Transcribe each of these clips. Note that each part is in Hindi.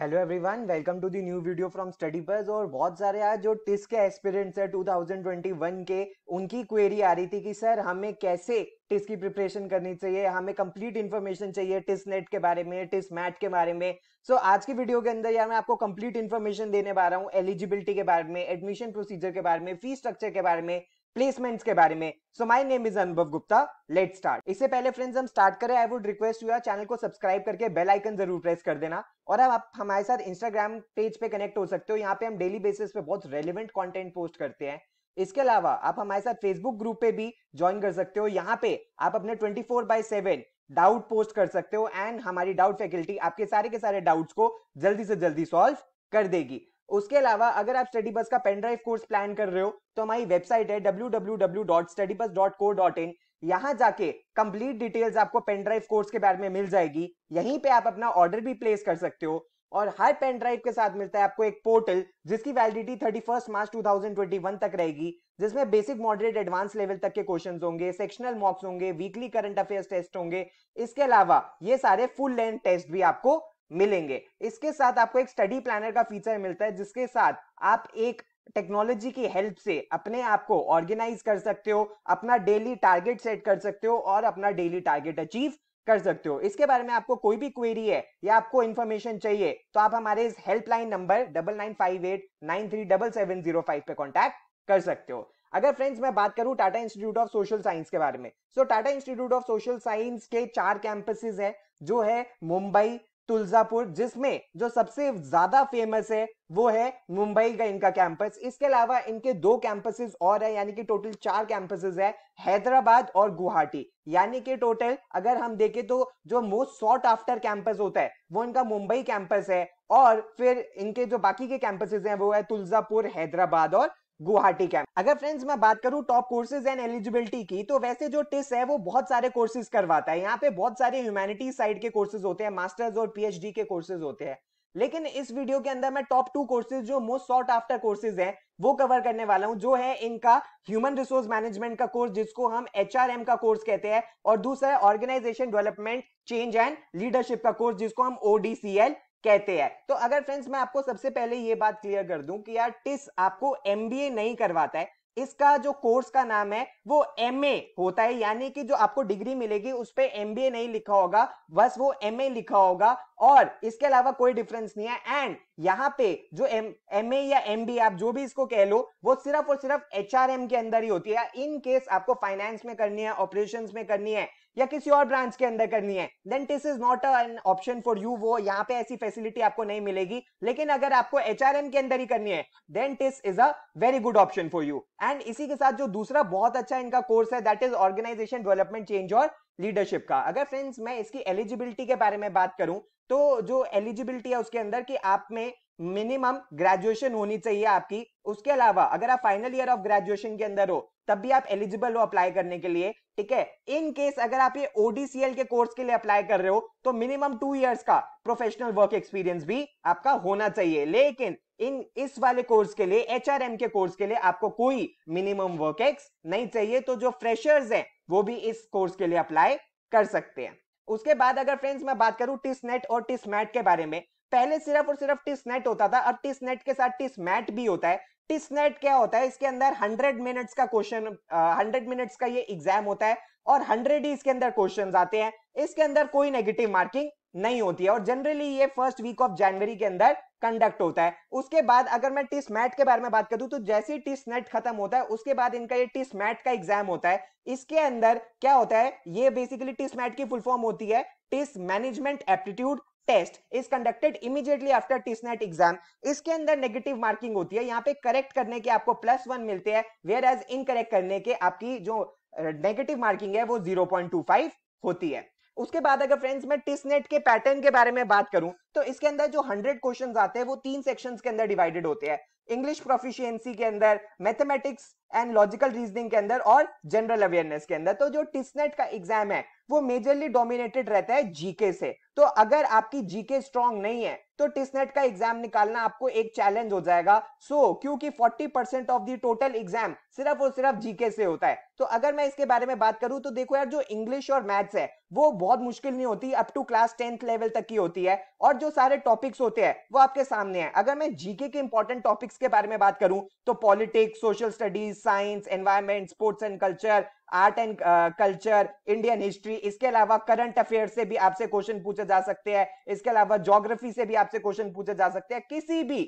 Hello everyone welcome to the new video from Study Bus और बहुत सारे आज जो टिस के एस्पिरेंट्स है 2021 के उनकी क्वेरी आ रही थी कि सर हमें कैसे टिस की प्रिपरेशन करनी चाहिए हमें कंप्लीट इन्फॉर्मेशन चाहिए टिस नेट के बारे में टिस मैट के बारे में सो so, आज की वीडियो के अंदर यार मैं आपको कंप्लीट इन्फॉर्मेशन देने पा रहा हूँ एलिजिबिलिटी के बारे में एडमिशन प्रोसीजर के बारे में फी स्ट्रक्चर के बारे में प्लेसमेंट्स के बारे में सो माय नेम इज अनुभव गुप्ता लेट स्टार्ट इससे पहले फ्रेंड्स हम स्टार्ट करें I would request you channel को सब्सक्राइब करके बेल आइकन जरूर प्रेस कर देना और अब आप हमारे साथ इंस्टाग्राम पेज पे कनेक्ट हो सकते हो यहाँ पे हम डेली बेसिस पे बहुत रेलिवेंट कॉन्टेंट पोस्ट करते हैं इसके अलावा आप हमारे साथ फेसबुक ग्रुप पे भी ज्वाइन कर सकते हो यहाँ पे आप अपने twenty four by seven doubt post कर सकते हो एंड हमारी डाउट फैकल्टी आपके सारे के सारे डाउट्स को जल्दी से जल्दी सॉल्व कर देगी उसके अलावा अगर आप स्टडी बस का पेनड्राइव कोर्स प्लान कर रहे हो तो हमारी वेबसाइट है www.studybus.co.in यहाँ जाके कंप्लीट डिटेल्स आपको पेनड्राइव कोर्स के बारे में मिल जाएगी यहीं पे आप अपना ऑर्डर भी प्लेस कर सकते हो और हर पेन ड्राइव के साथ मिलता है आपको एक पोर्टल जिसकी validity thirty first March two thousand twenty one तक रहेगी जिसमें बेसिक मॉडरेट एडवांस लेवल तक के क्वेश्चन होंगे सेक्शनल मॉक्स होंगे वीकली करंट अफेयर्स टेस्ट होंगे इसके अलावा ये सारे फुल लेंथ टेस्ट भी आपको मिलेंगे इसके साथ आपको एक स्टडी प्लानर का फीचर मिलता है जिसके साथ आप एक टेक्नोलॉजी की हेल्प से अपने आप को ऑर्गेनाइज कर सकते हो अपना डेली टारगेट सेट कर सकते हो और अपना डेली टारगेट अचीव कर सकते हो इसके बारे में आपको कोई भी क्वेरी है या आपको इन्फॉर्मेशन चाहिए तो आप हमारे इस helpline number double nine five eight nine three double seven zero five पे कॉन्टैक्ट कर सकते हो अगर फ्रेंड्स मैं बात करूं Tata Institute of Social Science के बारे में सो तो Tata Institute of Social Science के चार कैंपसेस हैं जो है मुंबई तुलजापुर जिसमें जो सबसे ज्यादा फेमस है वो है मुंबई का इनका कैंपस इसके अलावा इनके दो कैंपसेस और है यानी कि टोटल चार कैंपसेस है हैदराबाद और गुवाहाटी यानी कि टोटल अगर हम देखें तो जो मोस्ट सॉर्ट आफ्टर कैंपस होता है वो इनका मुंबई कैंपस है और फिर इनके जो बाकी के कैंपसेस हैं वो है तुलजापुर हैदराबाद और गुवाहाटी कैंप अगर फ्रेंड्स मैं बात करूं टॉप कोर्सेज एंड एलिजिबिलिटी की तो वैसे जो टिस है वो बहुत सारे कोर्सेज करवाता है यहाँ पे बहुत सारे ह्यूमैनिटीज साइड के कोर्सेज होते हैं मास्टर्स और पीएचडी के कोर्सेज होते हैं लेकिन इस वीडियो के अंदर मैं टॉप टू कोर्सेज जो मोस्ट सॉर्ट आफ्टर कोर्सेज हैं वो कवर करने वाला हूं जो है इनका ह्यूमन रिसोर्स मैनेजमेंट का कोर्स जिसको हम एच का कोर्स कहते हैं और दूसरा है organisation development change and leadership का कोर्स जिसको हम ओडीसीएल कहते हैं तो अगर फ्रेंड्स मैं आपको सबसे पहले ये बात क्लियर कर दूं कि यार टिस आपको एमबीए नहीं करवाता है इसका जो कोर्स का नाम है वो एम होता है यानी कि जो आपको डिग्री मिलेगी उस पर एम नहीं लिखा होगा बस वो एम लिखा होगा और इसके अलावा कोई डिफरेंस नहीं है एंड यहाँ पे जो एम एम या एम आप जो भी इसको कह लो वो सिर्फ और सिर्फ एच के अंदर ही होती है इन केस आपको फाइनेंस में करनी है ऑपरेशंस में करनी है या किसी और ब्रांच के अंदर करनी है then this is not an option for you वो यहाँ पे ऐसी फैसिलिटी आपको नहीं मिलेगी लेकिन अगर आपको एच के अंदर ही करनी है then this is a very good option for you and इसी के साथ जो दूसरा बहुत अच्छा इनका कोर्स है that is organisation development change और लीडरशिप का अगर फ्रेंड्स मैं इसकी एलिजिबिलिटी के बारे में बात करूं तो जो एलिजिबिलिटी है उसके अंदर कि आप में मिनिमम ग्रेजुएशन होनी चाहिए आपकी उसके अलावा अगर आप फाइनल ईयर ऑफ ग्रेजुएशन के अंदर हो तब भी आप एलिजिबल हो अप्लाई करने के लिए ठीक है इन केस अगर आप ये ओडीसीएल के कोर्स के लिए अप्लाई कर रहे हो तो मिनिमम टू इयर्स का प्रोफेशनल वर्क एक्सपीरियंस भी आपका होना चाहिए लेकिन इन इस वाले कोर्स के लिए एच के कोर्स के लिए आपको कोई मिनिमम वर्क एक्स नहीं चाहिए तो जो फ्रेशर्स हैं वो भी इस कोर्स के लिए अप्लाई कर सकते हैं उसके बाद अगर फ्रेंड्स मैं बात करूं टिस नेट और टिस मैट के बारे में पहले सिर्फ और सिर्फ टिस नेट होता था अब टिस नेट के साथ टिस मैट भी होता है टिस नेट क्या होता है इसके अंदर हंड्रेड मिनट्स का क्वेश्चन हंड्रेड मिनट्स का ये एग्जाम होता है और हंड्रेड ही इसके अंदर क्वेश्चन आते हैं इसके अंदर कोई नेगेटिव मार्किंग नहीं होती है और जनरली ये फर्स्ट वीक ऑफ जनवरी के अंदर कंडक्ट होता है उसके बाद अगर मैं टिस मैट के बारे में बात करूं तो जैसे ही टिस नेट खत्म होता है उसके बाद इनका ये टिस मैट का एग्जाम होता है इसके अंदर क्या होता है ये बेसिकली टिस मैट की फुल फॉर्म होती है TISS management aptitude test is conducted immediately after TISS NET exam इसके अंदर नेगेटिव मार्किंग होती है यहाँ पे करेक्ट करने के आपको प्लस वन मिलते हैं वेयर एज इनकरेक्ट करने के आपकी जो नेगेटिव मार्किंग है वो जीरो पॉइंट टू फाइव होती है उसके बाद अगर फ्रेंड्स मैं टिसनेट e के पैटर्न के बारे में बात करूं तो इसके अंदर जो हंड्रेड क्वेश्चन आते हैं वो तीन सेक्शन के अंदर डिवाइडेड होते हैं इंग्लिश प्रोफिशियंसी के अंदर मैथमेटिक्स एंड लॉजिकल रीजनिंग के अंदर और जनरल अवेयरनेस के अंदर तो जो टिसनेट e का एग्जाम है वो मेजरली डोमिनेटेड रहता है जीके से तो अगर आपकी जीके स्ट्रांग नहीं है तो टिस्नेट e का एग्जाम निकालना आपको एक चैलेंज हो जाएगा सो so, क्योंकि 40 percent of the total exam सिर्फ और सिर्फ जीके से होता है तो अगर मैं इसके बारे में बात करूं तो देखो यार जो इंग्लिश और मैथ्स है वो बहुत मुश्किल नहीं होती up to class tenth level तक की होती है और जो सारे टॉपिक्स होते हैं वो आपके सामने है अगर मैं जीके के इंपॉर्टेंट टॉपिक्स के बारे में बात करूं तो politics social studies science environment sports and culture art and culture Indian history इसके अलावा करंट अफेयर से भी आपसे क्वेश्चन पूछे जा सकते हैं इसके अलावा ज्योग्राफी से भी आपसे क्वेश्चन पूछे जा सकते हैं किसी भी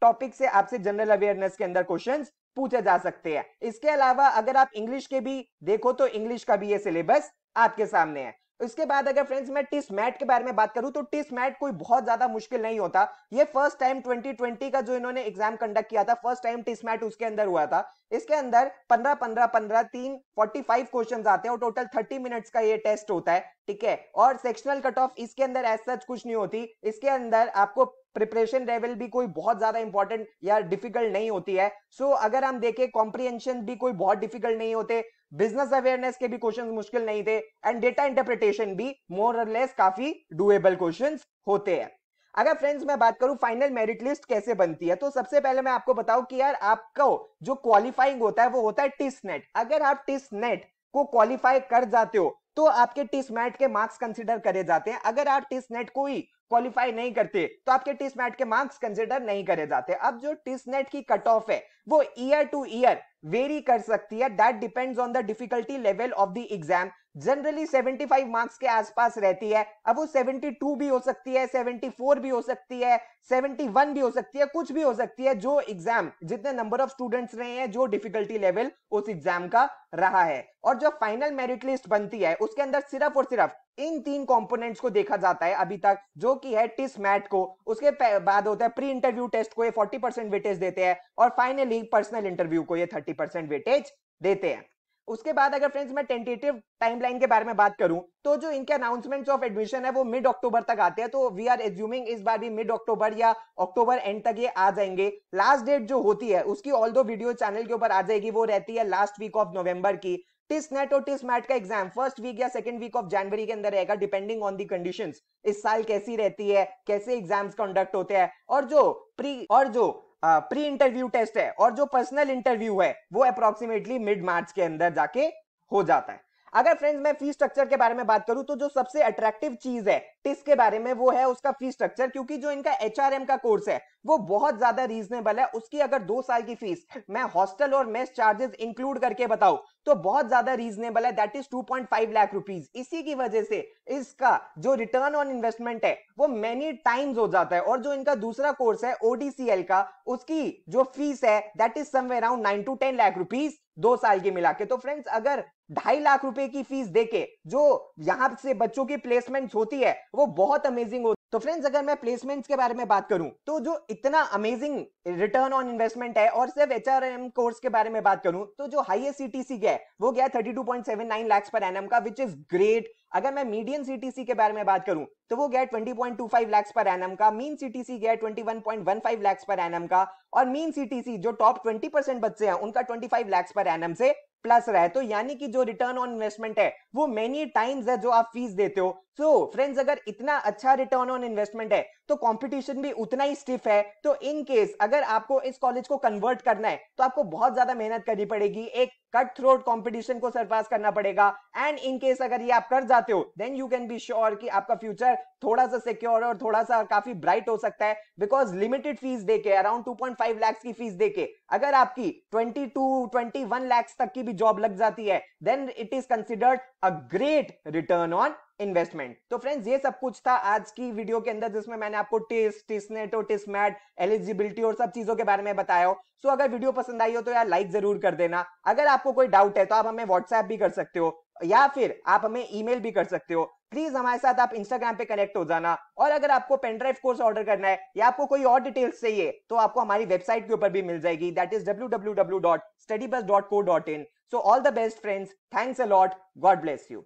टॉपिक से आपसे जनरल अवेयरनेस के अंदर क्वेश्चन पूछे जा सकते हैं इसके अलावा अगर आप इंग्लिश के भी देखो तो इंग्लिश का भी ये सिलेबस आपके सामने है उसके बाद अगर फ्रेंड्स मैं टिस मैट के बारे में बात करूं तो टिस मैट कोई बहुत ज्यादा मुश्किल नहीं होता ये फर्स्ट टाइम 2020 का जो इन्होंने एग्जाम कंडक्ट किया था फर्स्ट टाइम टिस मैट उसके अंदर हुआ था इसके अंदर 15 15 15 तीन 45 क्वेश्चंस आते हैं और टोटल 30 मिनट्स का ये टेस्ट होता है ठीक है और सेक्शनल कट ऑफ इसके अंदर एज सच कुछ नहीं होती इसके अंदर आपको प्रिपरेशन लेवल भी कोई बहुत ज्यादा इंपॉर्टेंट या डिफिकल्ट नहीं होती है सो so, अगर हम देखें कॉम्प्रिहेंशन भी कोई बहुत डिफिकल्ट नहीं होते बिजनेस अवेयरनेस के भी क्वेश्चंस मुश्किल नहीं थे एंड डेटा इंटरप्रिटेशन भी मोर और लेस काफी डुएबल क्वेश्चंस होते हैं अगर फ्रेंड्स मैं बात करूं फाइनल मेरिट लिस्ट कैसे बनती है तो सबसे पहले मैं आपको बताऊं कि यार आपको जो क्वालिफाइंग होता है वो होता है टिस नेट अगर आप टिस नेट को क्वालिफाई कर जाते हो तो आपके टिस मैट के मार्क्स कंसिडर करे जाते हैं अगर आप टिस नेट को ही क्वालिफाई नहीं करते तो आपके टिस मैट के मार्क्स कंसिडर नहीं करे जाते अब जो टिस नेट की कट ऑफ है वो ईयर टू ईयर वेरी कर सकती है that depends on the difficulty level of the exam generally 75 marks के आसपास रहती है अब वो 72 भी हो सकती है 74 भी हो सकती है 71 भी हो सकती है कुछ भी हो सकती है जो एग्जाम जितने नंबर ऑफ स्टूडेंट्स रहे हैं जो डिफिकल्टी लेवल उस एग्जाम का रहा है और जो फाइनल मेरिट लिस्ट बनती है उसके अंदर सिर्फ और सिर्फ इन तीन कंपोनेंट्स को देखा जाता है अभी तक जो कि है टिस मैट को उसके बाद होता है प्री इंटरव्यू टेस्ट को ये 40 परसेंट वेटेज देते हैं और फाइनली पर्सनल इंटरव्यू को ये 30 परसेंट वेटेज देते हैं उसके बाद अगर फ्रेंड्स मैं टेंटेटिव टाइमलाइन के बारे में बात करूं तो जो इनके अनाउंसमेंट्स ऑफ एडमिशन है वो मिड अक्टूबर तक आते हैं तो वी आर एज्यूमिंग इस बार भी मिड अक्टूबर या अक्टूबर एंड तक ये आ जाएंगे लास्ट डेट जो होती है उसकी ऑल दो वीडियो चैनल के ऊपर आ जाएगी वो रहती है लास्ट वीक ऑफ नवंबर की टिस नेट और टिस मैट का एग्जाम फर्स्ट वीक या सेकंड वीक ऑफ जनवरी के अंदर रहेगा डिपेंडिंग ऑन दी कंडीशंस इस साल कैसी रहती है कैसे एग्जाम्स कंडक्ट होते हैं और जो प्री और जो प्री इंटरव्यू टेस्ट है और जो पर्सनल इंटरव्यू है वो अप्रोक्सीमेटली मिड मार्च के अंदर जाके हो जाता है अगर फ्रेंड्स मैं फी स्ट्रक्चर के बारे में बात करूं तो जो सबसे अट्रैक्टिव चीज है टिस के बारे में वो है उसका फी स्ट्रक्चर क्योंकि जो इनका एच का कोर्स है वो बहुत ज्यादा रीजनेबल है उसकी अगर दो साल की फीस मैं हॉस्टल और मेस चार्जेस इंक्लूड करके बताऊं तो बहुत ज्यादा रीजनेबल है दैट इज 2.5 लाख रुपीस इसी की वजह से इसका जो रिटर्न ऑन इन्वेस्टमेंट है वो मेनी टाइम्स हो जाता है और जो इनका दूसरा कोर्स है ओडीसीएल का उसकी जो फीस है that is somewhere around nine to ten lakh rupees दो साल के मिला के तो फ्रेंड्स अगर ढाई लाख रुपए की फीस देके जो यहाँ से बच्चों की प्लेसमेंट होती है वो बहुत अमेजिंग होती है तो फ्रेंड्स अगर मैं प्लेसमेंट्स के बारे में बात करूं तो जो इतना अमेजिंग रिटर्न ऑन इन्वेस्टमेंट है और सिर्फ एच कोर्स के बारे में बात करूं तो जो हाईएस्ट सीटीसी गया है वो गया thirty two point seven nine lakhs per annum का विच इज ग्रेट अगर मैं मीडियम सीटीसी के बारे में बात करूं तो वो गया twenty point two five lakhs per annum का मीन सीटीसी गया 21.15 लाख पर एनम का और मीन सीटीसी जो टॉप ट्वेंटी परसेंट बच्चे हैं उनका 25 लाख पर एन से प्लस रहे तो यानी कि जो रिटर्न ऑन इन्वेस्टमेंट है वो मेनी टाइम्स है जो आप फीस देते हो सो so, फ्रेंड्स अगर इतना अच्छा रिटर्न ऑन इन्वेस्टमेंट है तो कंपटीशन भी उतना ही स्टिफ है तो इन केस अगर आपको इस कॉलेज को कन्वर्ट करना है तो आपको बहुत ज्यादा मेहनत करनी पड़ेगी एक कट थ्रोट कॉम्पिटिशन को सरपास करना पड़ेगा एंड इन केस अगर ये आप कर जाते हो then you can be sure कि आपका फ्यूचर थोड़ा सा सिक्योर और थोड़ा सा काफी ब्राइट हो सकता है बिकॉज लिमिटेड फीस दे के अराउंड 2.5 लाख की फीस देके अगर आपकी ट्वेंटी 21 लाख तक की भी जॉब लग जाती है then it is considered a great return on investment तो फ्रेंड्स ये सब कुछ था आज की वीडियो के अंदर जिसमें मैंने आपको टिस टिसनेट और टिस्मैट एलिजिबिलिटी और सब चीजों के बारे में बताया हो सो अगर वीडियो पसंद आई हो तो यार लाइक जरूर कर देना अगर आपको कोई डाउट है तो आप हमें व्हाट्सएप भी कर सकते हो या फिर आप हमें ईमेल भी कर सकते हो प्लीज हमारे साथ आप इंस्टाग्राम पे कनेक्ट हो जाना और अगर आपको पेनड्राइव कोर्स ऑर्डर करना है या आपको कोई और डिटेल्स चाहिए तो आपको हमारी वेबसाइट के ऊपर भी मिल जाएगी that is W W W dot study bus dot co dot in So all the best friends. Thanks a lot. God bless you.